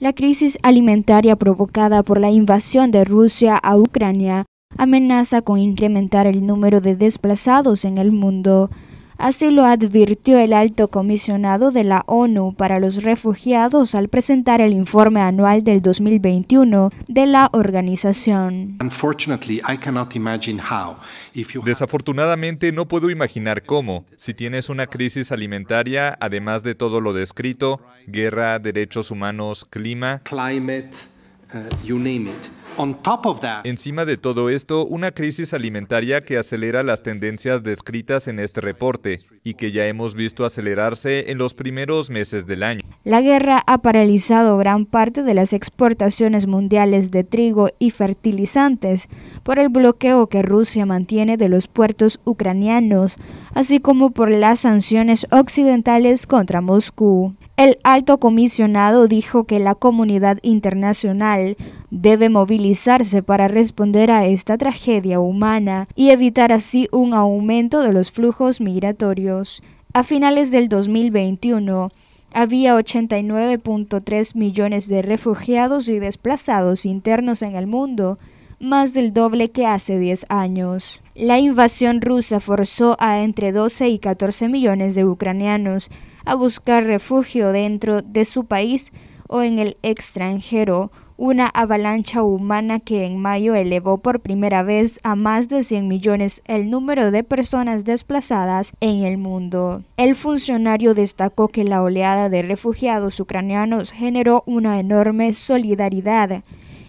La crisis alimentaria provocada por la invasión de Rusia a Ucrania amenaza con incrementar el número de desplazados en el mundo. Así lo advirtió el alto comisionado de la ONU para los refugiados al presentar el informe anual del 2021 de la organización. Desafortunadamente no puedo imaginar cómo, si tienes una crisis alimentaria, además de todo lo descrito, guerra, derechos humanos, clima, eh, Encima de todo esto, una crisis alimentaria que acelera las tendencias descritas en este reporte y que ya hemos visto acelerarse en los primeros meses del año. La guerra ha paralizado gran parte de las exportaciones mundiales de trigo y fertilizantes por el bloqueo que Rusia mantiene de los puertos ucranianos, así como por las sanciones occidentales contra Moscú. El alto comisionado dijo que la comunidad internacional debe movilizarse para responder a esta tragedia humana y evitar así un aumento de los flujos migratorios. A finales del 2021, había 89.3 millones de refugiados y desplazados internos en el mundo, más del doble que hace 10 años. La invasión rusa forzó a entre 12 y 14 millones de ucranianos a buscar refugio dentro de su país o en el extranjero, una avalancha humana que en mayo elevó por primera vez a más de 100 millones el número de personas desplazadas en el mundo. El funcionario destacó que la oleada de refugiados ucranianos generó una enorme solidaridad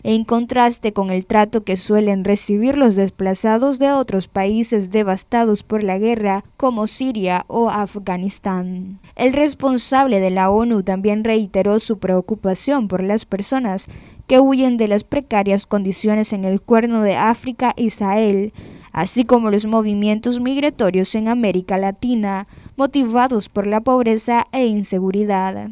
en contraste con el trato que suelen recibir los desplazados de otros países devastados por la guerra, como Siria o Afganistán. El responsable de la ONU también reiteró su preocupación por las personas que huyen de las precarias condiciones en el cuerno de África y Sahel, así como los movimientos migratorios en América Latina, motivados por la pobreza e inseguridad.